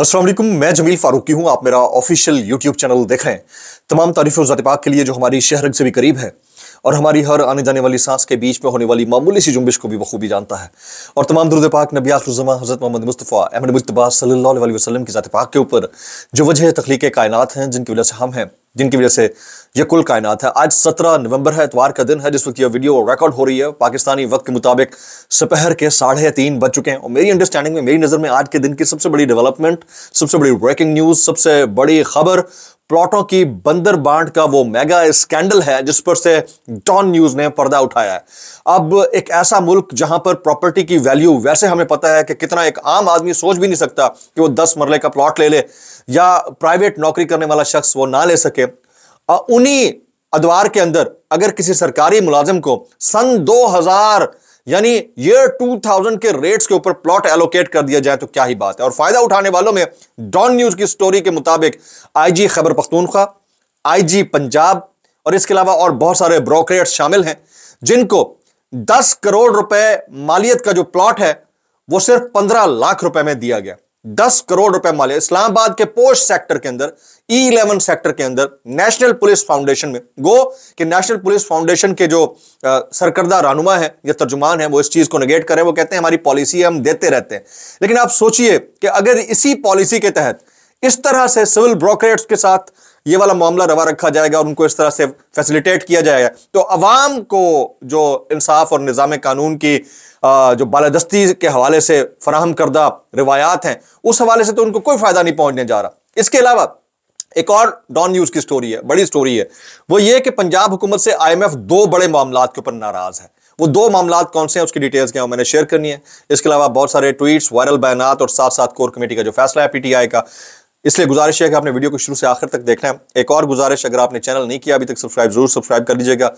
असलम मैं जमील फारूकी हूँ आप मेरा ऑफिशियल यूट्यूब चैनल देख रहे हैं तमाम तारीफ और पाक के लिए जो हमारी शहर से भी करीब है और हमारी हर आने जाने वाली सांस के बीच में होने वाली मामूली सी जुम्बिश को भी बखूबी जानता है और तमाम दुरुद पाक नबी आखरुजमा हज़रत मोहम्मद मुस्तफ़ा अहमद मुतबा सल्ला वसलम की ज़ात पाक के ऊपर जो वजह तख्लीक कायनत हैं जिनकी वजह से हम हैं जिनकी वजह से यह कुल कायनात है आज 17 नवंबर है इतवार का दिन है जिस वक्त यह वीडियो रिकॉर्ड हो रही है पाकिस्तानी वक्त के मुताबिक सुपहर के साढ़े तीन बज चुके हैं और मेरी अंडरस्टैंडिंग में मेरी नज़र में आज के दिन की सबसे बड़ी डेवलपमेंट सबसे बड़ी ब्रेकिंग न्यूज़ सबसे बड़ी खबर प्लॉटों की बंदर बांट का वो मेगा स्कैंडल है जिस पर से डॉन न्यूज ने पर्दा उठाया है अब एक ऐसा मुल्क जहां पर प्रॉपर्टी की वैल्यू वैसे हमें पता है कि कितना एक आम आदमी सोच भी नहीं सकता कि वो दस मरले का प्लॉट ले ले या प्राइवेट नौकरी करने वाला शख्स वो ना ले सके उन्हीं अदवार के अंदर अगर किसी सरकारी मुलाजिम को सन दो यानी ईयर 2000 के रेट्स के ऊपर प्लॉट एलोकेट कर दिया जाए तो क्या ही बात है और फायदा उठाने वालों में डॉन न्यूज की स्टोरी के मुताबिक आईजी खबर पख्तूनख्वा आईजी पंजाब और इसके अलावा और बहुत सारे ब्रोकरेट शामिल हैं जिनको 10 करोड़ रुपए मालियत का जो प्लॉट है वो सिर्फ 15 लाख रुपए में दिया गया दस करोड़ रुपए माले इस्लामाबाद के पोस्ट सेक्टर के अंदर ई e इलेवन सेक्टर के अंदर नेशनल पुलिस फाउंडेशन में गो कि नेशनल पुलिस फाउंडेशन के जो आ, सरकर्दा रहनुमा है या तर्जुमान है वो इस चीज़ को नगेट करें वो कहते हैं हमारी पॉलिसी है हम देते रहते हैं लेकिन आप सोचिए कि अगर इसी पॉलिसी के तहत इस तरह से सिविल ब्रोकरेट्स के साथ ये वाला मामला रवा रखा जाएगा और उनको इस तरह से फैसिलिटेट किया जाएगा तो अवाम को जो इंसाफ और निज़ाम कानून की जो बालादस्ती के हवाले से फराहम करदा रिवायात हैं उस हवाले से तो उनको कोई फ़ायदा नहीं पहुंचने जा रहा इसके अलावा एक और डॉन न्यूज़ की स्टोरी है बड़ी स्टोरी है वो ये कि पंजाब हुकूमत से एफ दो बड़े मामला के ऊपर नाराज़ है वो दो मामला कौन से हैं उसकी डिटेल्स क्या मैंने शेयर करनी है इसके अलावा बहुत सारे ट्वीट्स वायरल बयान और साथ साथ कोर कमेटी का जो फैसला है पीटीआई का इसलिए गुजारिश है कि आपने वीडियो को शुरू से आखिर तक देखना है एक और गुजारिश अगर आपने चैनल नहीं किया अभी तक सब्सक्राइब जरूर सब्सक्राइब कर लीजिएगा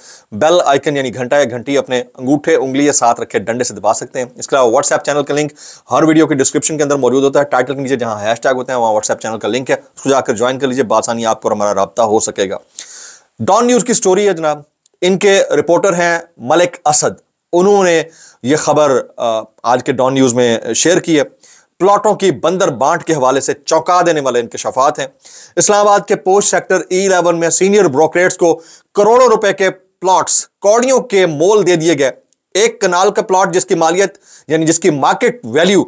बेल आइकन यानी घंटा या घंटी अपने अंगूठे उंगली या साथ रखे डंडे से दबा सकते हैं इसके अलावा व्हाट्सएप चैनल का लिंक हर वीडियो के डिस्क्रिप्शन के अंदर मौजूद होता है टाइटल के नीचे जहाँ हैश टैग होते हैं वहाँ व्हाट्सएप चैनल का लिंक है उसको जाकर ज्वाइन कर लीजिए बासानी आपको हमारा रबता हो सकेगा डॉन न्यूज़ की स्टोरी है जनाब इनके रिपोर्टर हैं मलिक असद उन्होंने ये खबर आज के डॉन न्यूज़ में शेयर की है प्लॉटों की बंदर बांट के हवाले से चौंका देने वाले इंकशाफात हैं इस्लामाबाद के posh sector E e eleven में सीनियर ब्रोकरेट्स को करोड़ों रुपए के प्लॉट्स कौड़ियों के मोल दे दिए गए एक कनाल का प्लॉट जिसकी मालियत यानी जिसकी मार्केट वैल्यू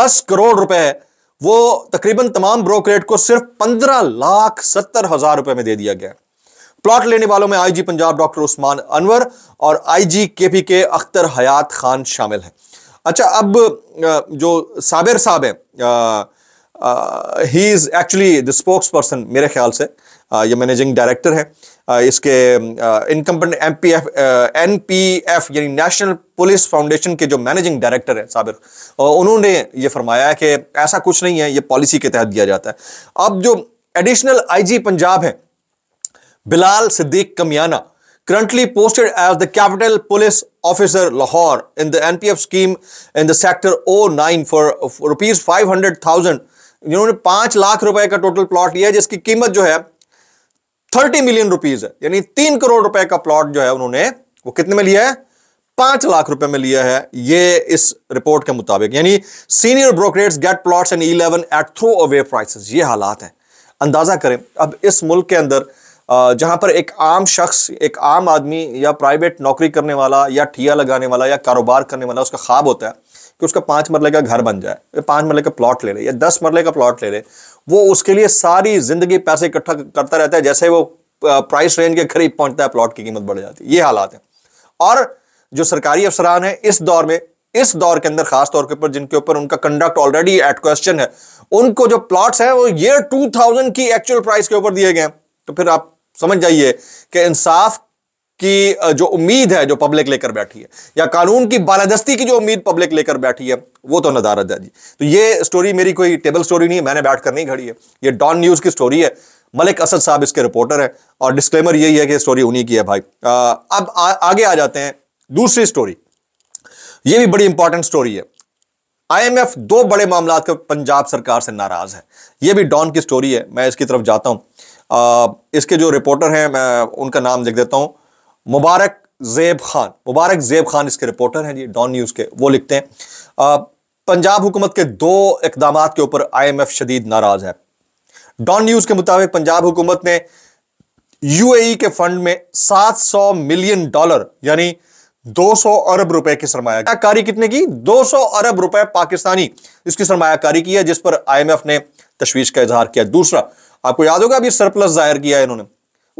दस करोड़ रुपए है वो तकरीबन तमाम ब्रोकरेट को सिर्फ पंद्रह लाख सत्तर हजार रुपए में दे दिया गया प्लॉट लेने वालों में आईजी पंजाब डॉक्टर उस्मान अनवर और आईजी केपी के अख्तर हयात खान शामिल हैं अच्छा अब जो साबिर साहब हैं he is actually the spokesperson मेरे ख्याल से ये मैनेजिंग डायरेक्टर है इसके incumbent M P F N P F यानी नेशनल पुलिस फाउंडेशन के जो मैनेजिंग डायरेक्टर हैं साबिर उन्होंने ये फरमाया है कि ऐसा कुछ नहीं है ये पॉलिसी के तहत दिया जाता है अब जो एडिशनल आईजी पंजाब हैं Bilal Siddique Kamiana currently posted as the capital police officer Lahore in the NPF scheme in the sector 09 for, for rupees 500,000 जिन्होंने पांच लाख रुपए का टोटल प्लॉट लिया जिसकी कीमत जो है थर्टी मिलियन रुपीज है यानी तीन करोड़ रुपए का प्लॉट जो है उन्होंने वो कितने में लिया है पांच लाख रुपए में लिया है ये इस रिपोर्ट के मुताबिक यानी senior bureaucrats get plots and eleven at throw away prices ये हालात हैं अंदाजा करें अब इस मुल्क के अंदर जहां पर एक आम शख्स एक आम आदमी या प्राइवेट नौकरी करने वाला या ठिया लगाने वाला या कारोबार करने वाला उसका ख्वाब होता है कि उसका पाँच मरले का घर बन जाए पाँच मरले का प्लॉट ले ले या दस मरले का प्लॉट ले ले वो उसके लिए सारी ज़िंदगी पैसे इकट्ठा करता रहता है जैसे वो प्राइस रेंज के करीब पहुंचता है प्लॉट की कीमत बढ़ जाती है ये हालात हैं और जो सरकारी अफसरान हैं इस दौर में इस दौर के अंदर खास तौर के ऊपर जिनके ऊपर उनका कंडक्ट ऑलरेडी एट क्वेश्चन है उनको जो प्लॉट्स हैं वो ये 2000 की एक्चुअल प्राइस के ऊपर दिए गए हैं तो फिर आप समझ जाइए कि इंसाफ की जो उम्मीद है जो पब्लिक लेकर बैठी है या कानून की बालादस्ती की जो उम्मीद पब्लिक लेकर बैठी है वो तो नदारत है जी तो ये स्टोरी मेरी कोई टेबल स्टोरी नहीं है मैंने बैठ कर नहीं घड़ी है ये डॉन न्यूज़ की स्टोरी है मलिक असद साहब इसके रिपोर्टर हैं और डिस्क्लेमर यही है कि स्टोरी उन्हीं की है भाई आ, अब आ, आगे आ जाते हैं दूसरी स्टोरी ये भी बड़ी इंपॉर्टेंट स्टोरी है आईएमएफ दो बड़े मामला पंजाब सरकार से नाराज है यह भी डॉन की स्टोरी है मैं इसकी तरफ जाता हूं इसके जो रिपोर्टर हैं मैं उनका नाम लिख देता हूँ मुबारक जेब खान मुबारक जेब खान इसके रिपोर्टर हैं जी डॉन न्यूज़ के वो लिखते हैं पंजाब हुकूमत के दो इकदाम के ऊपर आई एम एफ शदीद नाराज है डॉन न्यूज़ के मुताबिक पंजाब हुकूमत ने यूएई के फंड में 700 मिलियन डॉलर यानी 200 अरब रुपए की सरमायाकारी कितने की 200 अरब रुपए पाकिस्तानी इसकी सरमाकारी की है जिस पर आईएमएफ ने तशवीश का इजहार किया दूसरा आपको याद होगा अभी सरप्लस जाहिर किया है इन्होंने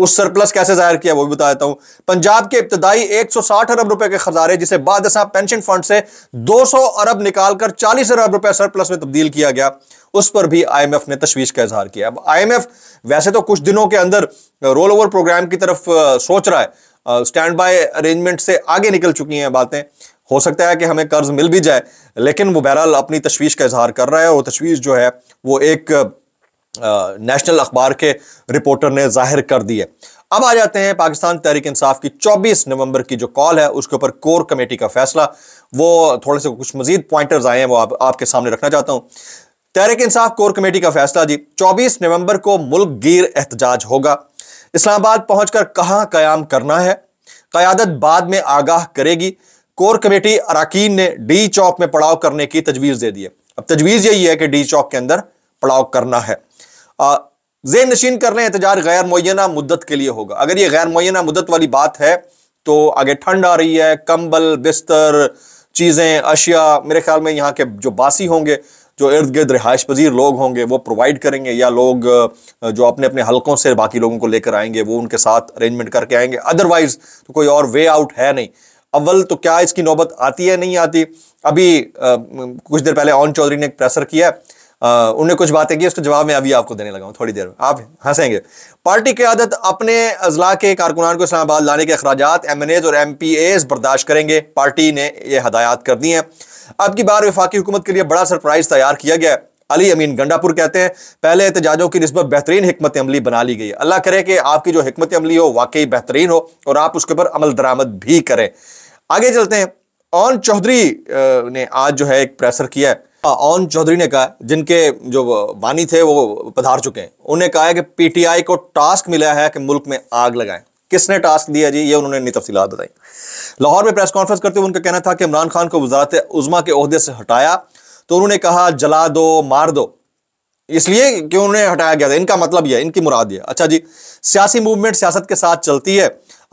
उस सरप्लस कैसे जाहिर किया वो भी बता देता हूं पंजाब के इब्तदाई 160 अरब रुपए के खजारे जिसे बाद पेंशन फंड से 200 अरब निकालकर 40 अरब रुपए सरप्लस में तब्दील किया गया उस पर भी आईएमएफ ने तशवीश का इजहार किया अब आईएमएफ वैसे तो कुछ दिनों के अंदर रोल ओवर प्रोग्राम की तरफ सोच रहा है स्टैंड बाय अरेंजमेंट से आगे निकल चुकी हैं बातें हो सकता है कि हमें कर्ज मिल भी जाए लेकिन वो बहरहाल अपनी तशवीश का इजहार कर रहा है और तशवीश जो है वो एक नेशनल अखबार के रिपोर्टर ने जाहिर कर दी है अब आ जाते हैं पाकिस्तान तहरीक इंसाफ की 24 नवंबर की जो कॉल है उसके ऊपर कोर कमेटी का फैसला वो थोड़े से कुछ मजीद पॉइंटर्स आए हैं वो आप, आपके सामने रखना चाहता हूँ तहरीक इंसाफ कोर कमेटी का फैसला जी 24 नवंबर को मुल्क गिर एहतजाज होगा इस्लामाबाद पहुंचकर कहाँ कयाम करना है क्यादत बाद में आगाह करेगी कोर कमेटी अरकान ने डी चौक में पड़ाव करने की तजवीज़ दे दी है अब तजवीज़ यही है कि डी चौक के अंदर पड़ाव करना है जेन नशीन कर लें एहतजाज गैर मुना मुद्दत के लिए होगा अगर ये गैर मुना मुद्दत वाली बात है तो आगे ठंड आ रही है कंबल बिस्तर चीज़ें अशिया मेरे ख्याल में यहाँ के जो बासी होंगे जो इर्द गिर्द रिहाइश पजीर लोग होंगे वो प्रोवाइड करेंगे या लोग जो अपने अपने हलकों से बाकी लोगों को लेकर आएंगे वो उनके साथ अरेंजमेंट करके आएंगे अदरवाइज़ तो कोई और वे आउट है नहीं अव्वल तो क्या इसकी नौबत आती है नहीं आती अभी आ, कुछ देर पहले ऑन चौधरी ने एक प्रेसर किया उन्होंने कुछ बातें की उसके जवाब में अभी आपको देने लगा हूँ थोड़ी देर में आप हंसेंगे पार्टी की आदत अपने अजला के कारकुनान को इस्लामाबाद लाने के अखराज एम एन एज और एम पी एज बर्दाश्त करेंगे पार्टी ने यह हदायत कर दी हैं अब की बार विफाकी हुकूमत के लिए बड़ा सरप्राइज तैयार किया गया अली अमीन गंडापुर कहते हैं पहले एहतजाजों की नस्बत बेहतरीन हमत अमली बना ली गई अल्लाह करे कि आपकी जो हमत अमली हो वाकई बेहतरीन हो और आप उसके ऊपर अमल दरामद भी करें आगे चलते हैं ओन चौधरी ने आज जो है एक प्रेसर किया है ओन चौधरी ने कहा जिनके जो वानी थे वो पधार चुके हैं उन्होंने कहा है कि पीटीआई को टास्क मिला है कि मुल्क में आग लगाएं किसने टास्क दिया जी ये उन्होंने तफसीत बताई लाहौर में प्रेस कॉन्फ्रेंस करते हुए उनका कहना था कि इमरान खान को वजारत उजमा के अहदे से हटाया तो उन्होंने कहा जला दो मार दो इसलिए क्यों उन्हें हटाया गया था इनका मतलब यह इनकी मुराद यह अच्छा जी सियासी मूवमेंट सियासत के साथ चलती है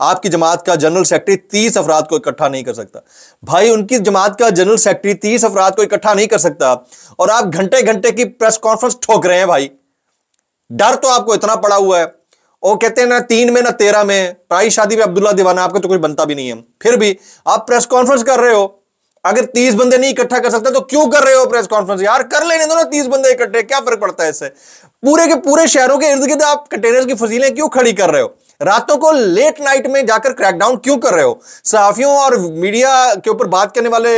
आपकी जमात का जनरल सेक्रेटरी तीस अफराद को इकट्ठा नहीं कर सकता भाई उनकी जमात का जनरल सेक्रेटरी तीस अफराद को इकट्ठा नहीं कर सकता और आप घंटे घंटे की प्रेस कॉन्फ्रेंस ठोक रहे हैं भाई डर तो आपको इतना पड़ा हुआ है वो कहते हैं ना तीन में ना तेरह में प्राई शादी में अब्दुल्ला दीवाना आपका तो कुछ बनता भी नहीं है फिर भी आप प्रेस कॉन्फ्रेंस कर रहे हो अगर तीस बंदे नहीं इकट्ठा कर सकते तो क्यों कर रहे हो प्रेस कॉन्फ्रेंस यार कर लेने दो ना तीस बंदे इकट्ठे क्या फर्क पड़ता है इससे पूरे के पूरे शहरों के इर्द गिर्द आप कंटेनर की फजीलें क्यों खड़ी कर रहे हो रातों को लेट नाइट में जाकर क्रैकडाउन क्यों कर रहे हो सहाफियों और मीडिया के ऊपर बात करने वाले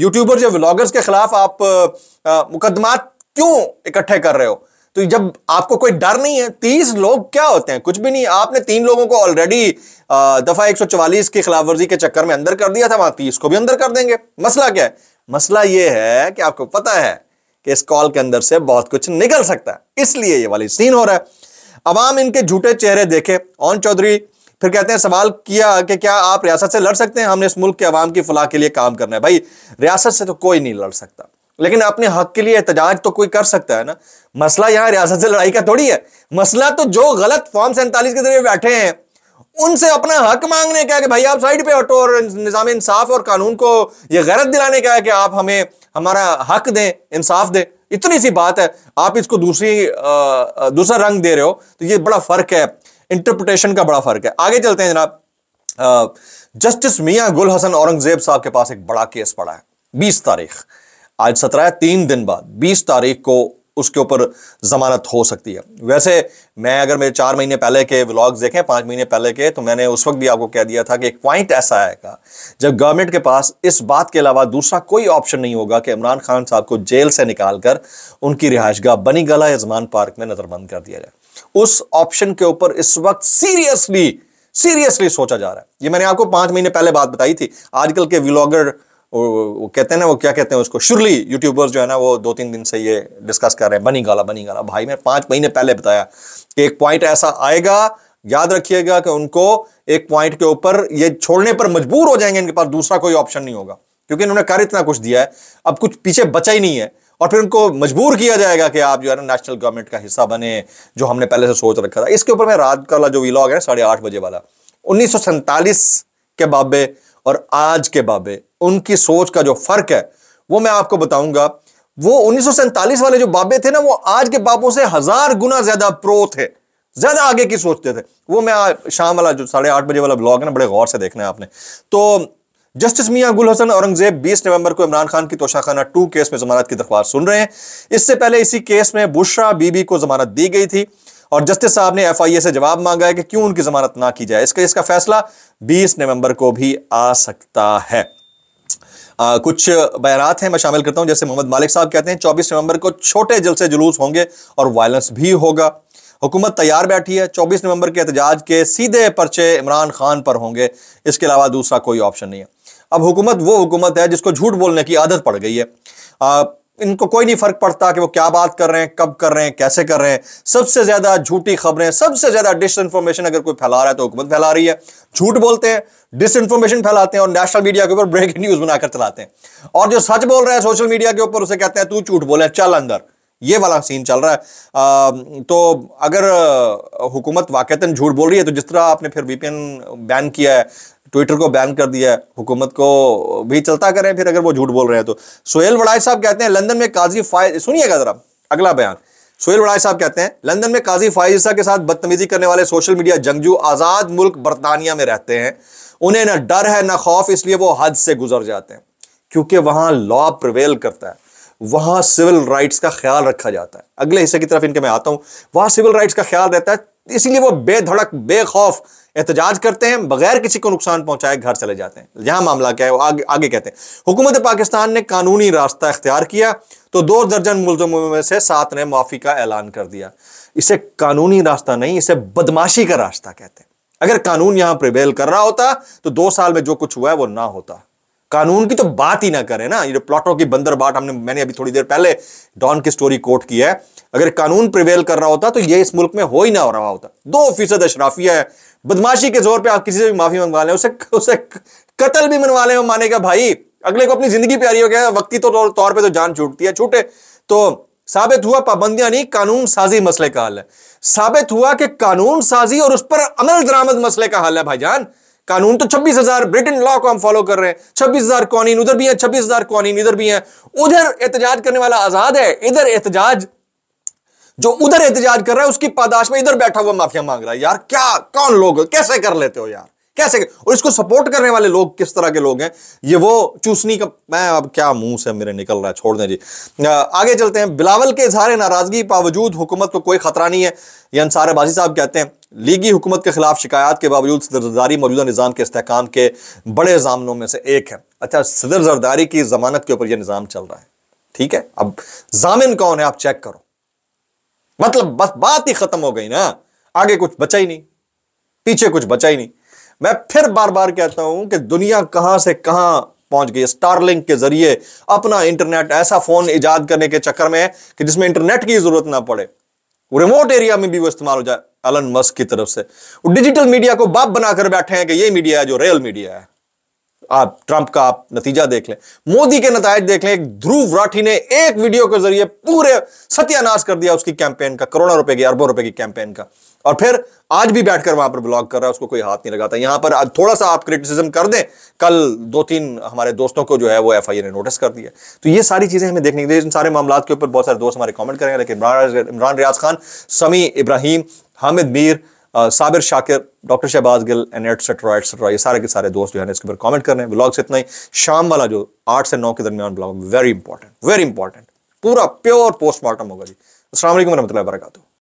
यूट्यूबर्स या व्लॉगर्स के खिलाफ आप मुकदमा क्यों इकट्ठे कर रहे हो तो जब आपको कोई डर नहीं है तीस लोग क्या होते हैं कुछ भी नहीं आपने तीन लोगों को ऑलरेडी दफा 144 की खिलाफ वर्जी के चक्कर में अंदर कर दिया था वहां तीस को भी अंदर कर देंगे मसला क्या है मसला यह है कि आपको पता है कि इस कॉल के अंदर से बहुत कुछ निकल सकता है इसलिए ये वाली सीन हो रहा है अवाम इनके झूठे चेहरे देखे ओन चौधरी फिर कहते हैं सवाल किया कि क्या आप रियासत से लड़ सकते हैं हमने इस मुल्क के अवाम की फलाह के लिए काम करना है भाई रियासत से तो कोई नहीं लड़ सकता लेकिन अपने हक के लिए एहतजाज तो कोई कर सकता है ना मसला यहाँ रियासत से लड़ाई का थोड़ी है मसला तो जो गलत फॉर्म सैंतालीस के जरिए बैठे हैं उनसे अपना हक मांगने का है कि भाई आप साइड पे हटो और निज़ाम इंसाफ और कानून को ये गलत दिलाने का है कि आप हमें हमारा हक दें इंसाफ दें इतनी सी बात है आप इसको दूसरी दूसरा रंग दे रहे हो तो ये बड़ा फ़र्क है इंटरप्रिटेशन का बड़ा फ़र्क है आगे चलते हैं जनाब जस्टिस मियाँ गुल हसन औरंगजेब साहब के पास एक बड़ा केस पड़ा है बीस तारीख आज सत्रह तीन दिन बाद बीस तारीख को उसके ऊपर ज़मानत हो सकती है वैसे मैं अगर मेरे चार महीने पहले के व्लॉग्स देखें पाँच महीने पहले के तो मैंने उस वक्त भी आपको कह दिया था कि एक पॉइंट ऐसा आएगा जब गवर्नमेंट के पास इस बात के अलावा दूसरा कोई ऑप्शन नहीं होगा कि इमरान खान साहब को जेल से निकाल कर उनकी रिहाइशगाह बनी गला यजमान पार्क में नज़रबंद कर दिया जाए उस ऑप्शन के ऊपर इस वक्त सीरियसली सीरियसली सोचा जा रहा है ये मैंने आपको पाँच महीने पहले बात बताई थी आजकल के व्लॉगर वो कहते हैं ना वो क्या कहते हैं उसको शुरली यूट्यूबर्स जो है ना वो दो तीन दिन से ये डिस्कस कर रहे हैं बनी गाला बनी गाला भाई मैं पांच महीने पहले बताया कि एक पॉइंट ऐसा आएगा याद रखिएगा कि उनको एक पॉइंट के ऊपर ये छोड़ने पर मजबूर हो जाएंगे इनके पास दूसरा कोई ऑप्शन नहीं होगा क्योंकि इन्होंने कर इतना कुछ दिया है अब कुछ पीछे बचा ही नहीं है और फिर उनको मजबूर किया जाएगा कि आप जो है ना नेशनल गवर्नमेंट का हिस्सा बने जो हमने पहले से सोच रखा था इसके ऊपर मैं रात का जो वीलॉग है साढ़े आठ बजे वाला उन्नीस के बाबे और आज के बाबे उनकी सोच का जो फर्क है वो मैं आपको बताऊंगा वो उन्नीस वाले जो बाबे थे ना वो आज के बाबों से हजार गुना ज्यादा प्रो थे ज्यादा आगे की सोचते थे वो मैं शाम वाला जो साढ़े आठ बजे वाला ब्लॉग है ना बड़े गौर से देखना है आपने तो जस्टिस मियां गुल हसन औरंगजेब 20 नवंबर को इमरान खान की तोशाखाना टू केस में जमानत की दरख्वास्त सुन रहे हैं इससे पहले इसी केस में बुशरा बीबी को जमानत दी गई थी और जस्टिस साहब ने ए से जवाब मांगा है कि क्यों उनकी जमानत ना की जाए इसका इसका फैसला 20 नवंबर को भी आ सकता है आ, कुछ बयान हैं मैं शामिल करता हूं जैसे मोहम्मद मालिक साहब कहते हैं 24 नवंबर को छोटे जलसे जुलूस होंगे और वायलेंस भी होगा हुकूमत तैयार बैठी है 24 नवंबर के एहतजाज के सीधे पर्चे इमरान खान पर होंगे इसके अलावा दूसरा कोई ऑप्शन नहीं है अब हुकूमत वो हुकूमत है जिसको झूठ बोलने की आदत पड़ गई है इनको कोई नहीं फर्क पड़ता कि वो क्या बात कर रहे हैं कब कर रहे हैं कैसे कर रहे हैं सबसे ज्यादा झूठी खबरें सबसे ज्यादा डिस इन्फॉर्मेशन अगर कोई फैला रहा है तो हुकूमत फैला रही है झूठ बोलते हैं डिस इन्फॉर्मेशन फैलाते हैं और नेशनल मीडिया के ऊपर ब्रेकिंग न्यूज बनाकर चलाते हैं और जो सच बोल रहे हैं सोशल मीडिया के ऊपर उसे कहते हैं तू झूठ बोले चल अंदर ये वाला सीन चल रहा है आ, तो अगर हुकूमत वाकता झूठ बोल रही है तो जिस तरह आपने फिर वीपीएन बैन किया है ट्विटर को बैन कर दिया है हुकूमत को भी चलता करें फिर अगर वो झूठ बोल रहे हैं तो सोहेल वड़ाई साहब कहते हैं लंदन में काजी फायज सुनिएगा जरा अगला बयान सोहेल वड़ाई साहब कहते हैं लंदन में काजी फायजा के साथ बदतमीजी करने वाले सोशल मीडिया जंगजू आज़ाद मुल्क बरतानिया में रहते हैं उन्हें ना डर है ना खौफ इसलिए वो हद से गुजर जाते हैं क्योंकि वहां लॉ प्रवेल करता है वहां सिविल राइट्स का ख्याल रखा जाता है अगले हिस्से की तरफ इनके मैं आता हूं वहां सिविल राइट्स का ख्याल रहता है इसीलिए वो बेधड़क बेखौफ एहतजाज करते हैं बगैर किसी को नुकसान पहुंचाए घर चले जाते हैं यहां मामला क्या है वो आगे आगे कहते हैं हुकूमत पाकिस्तान ने कानूनी रास्ता इख्तियार किया तो दो दर्जन मुलजमों में से सात ने माफी का ऐलान कर दिया इसे कानूनी रास्ता नहीं इसे बदमाशी का रास्ता कहते हैं अगर कानून यहां प्रिवेल कर रहा होता तो दो साल में जो कुछ हुआ है वो ना होता कानून की तो बात ही ना करें ना ये प्लॉटों की बंदर बाट हमने मैंने अभी थोड़ी देर पहले डॉन की स्टोरी कोट की है अगर कानून प्रिवेल कर रहा होता तो ये इस मुल्क में हो ही ना हो रहा होता दो फीसद अशराफिया है बदमाशी के जोर पे आप किसी से भी माफी मंगवा लें उसे उसे कत्ल भी मनवा लें मानेगा भाई अगले को अपनी जिंदगी प्यारी हो गया वक्ती तो तौर पर तो जान छूटती है छूटे तो साबित हुआ पाबंदियां नहीं कानून साजी मसले का हल है साबित हुआ कि कानून साजी और उस पर अमल दरामद मसले का हल है भाईजान कानून तो छब्बीस हजार ब्रिटेन लॉ को हम फॉलो कर रहे हैं छब्बीस हजार कौनीन उधर भी है छब्बीस हजार कौनीन इधर भी है उधर एहतजाज करने वाला आजाद है इधर एहतजाज जो उधर एहतजाज कर रहा है उसकी पादाश में इधर बैठा हुआ माफिया मांग रहा है यार क्या कौन लोग कैसे कर लेते हो यार कैसे और इसको सपोर्ट करने वाले लोग किस तरह के लोग हैं ये वो चूसनी का मैं अब क्या मुंह से मेरे निकल रहा है छोड़ दें जी आगे चलते हैं बिलावल के इजहार नाराजगी बावजूद हुकूमत को कोई खतरा नहीं है ये अंसार बाजी साहब कहते हैं लीगी हुकूमत के खिलाफ शिकायत के बावजूद सदर जरदारी मौजूदा निज़ाम के इसकाम के बड़े जामनों में से एक है अच्छा सदर जरदारी की जमानत के ऊपर यह निज़ाम चल रहा है ठीक है अब जामिन कौन है आप चेक करो मतलब बस बात ही खत्म हो गई ना आगे कुछ बचा ही नहीं पीछे कुछ बचा ही नहीं मैं फिर बार बार कहता हूं कि दुनिया कहां से कहां पहुंच गई स्टारलिंक के जरिए अपना इंटरनेट ऐसा फोन इजाद करने के चक्कर में कि जिसमें इंटरनेट की जरूरत ना पड़े रिमोट एरिया में भी वो इस्तेमाल हो जाए एलन मस्क की तरफ से वो डिजिटल मीडिया को बाप बनाकर बैठे हैं कि ये मीडिया है जो रियल मीडिया है आप ट्रंप का आप नतीजा देख लें मोदी के नतज देख लें ध्रुव राठी ने एक वीडियो के जरिए पूरे सत्यानाश कर दिया उसकी कैंपेन का करोड़ों रुपए की अरबों रुपए की कैंपेन का और फिर आज भी बैठकर वहां पर ब्लॉग कर रहा है उसको कोई हाथ नहीं लगाता यहां पर थोड़ा सा आप क्रिटिसिज्म कर दें कल दो तीन हमारे दोस्तों को जो है वो एफ ने नोटिस कर दिया तो ये सारी चीजें हमें देखने के लिए इन सारे मामला के ऊपर बहुत सारे दोस्त हमारे कॉमेंट करेंगे लेकिन Imran Riaz Khan Sami Ibrahim Hamid Mir Sabir Shakir doctor Shahbaz Gill and et cetera et cetera ये सारे के सारे दोस्त जो है इसके ऊपर कमेंट कर रहे हैं ब्लॉग से इतना ही शाम वाला जो आठ से नौ के दरमियान blog very important very important पूरा प्योर पोस्टमार्टम होगा जी असल वरहमल वरक